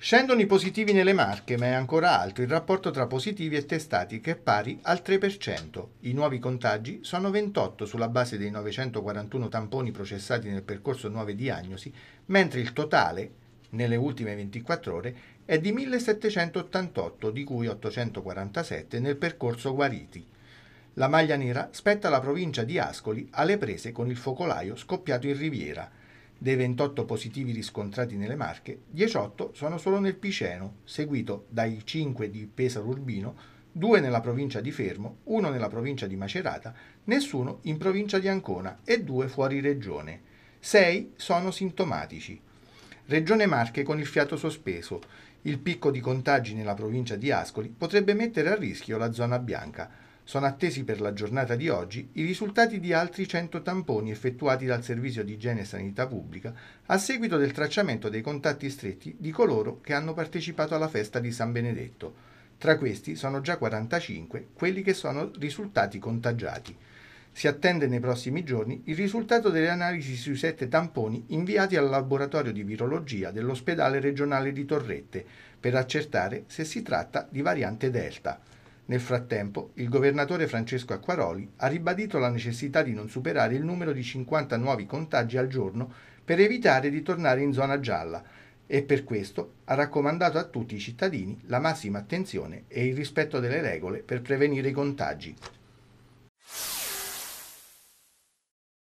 Scendono i positivi nelle marche, ma è ancora alto il rapporto tra positivi e testati che è pari al 3%. I nuovi contagi sono 28 sulla base dei 941 tamponi processati nel percorso nuove diagnosi, mentre il totale, nelle ultime 24 ore, è di 1788, di cui 847 nel percorso guariti. La maglia nera spetta la provincia di Ascoli alle prese con il focolaio scoppiato in Riviera. Dei 28 positivi riscontrati nelle Marche, 18 sono solo nel Piceno, seguito dai 5 di Pesaro Urbino, 2 nella provincia di Fermo, 1 nella provincia di Macerata, nessuno in provincia di Ancona e 2 fuori regione. 6 sono sintomatici. Regione Marche con il fiato sospeso. Il picco di contagi nella provincia di Ascoli potrebbe mettere a rischio la zona bianca. Sono attesi per la giornata di oggi i risultati di altri 100 tamponi effettuati dal Servizio di Igiene e Sanità Pubblica a seguito del tracciamento dei contatti stretti di coloro che hanno partecipato alla festa di San Benedetto. Tra questi sono già 45 quelli che sono risultati contagiati. Si attende nei prossimi giorni il risultato delle analisi sui sette tamponi inviati al laboratorio di virologia dell'ospedale regionale di Torrette per accertare se si tratta di variante Delta. Nel frattempo, il governatore Francesco Acquaroli ha ribadito la necessità di non superare il numero di 50 nuovi contagi al giorno per evitare di tornare in zona gialla e per questo ha raccomandato a tutti i cittadini la massima attenzione e il rispetto delle regole per prevenire i contagi.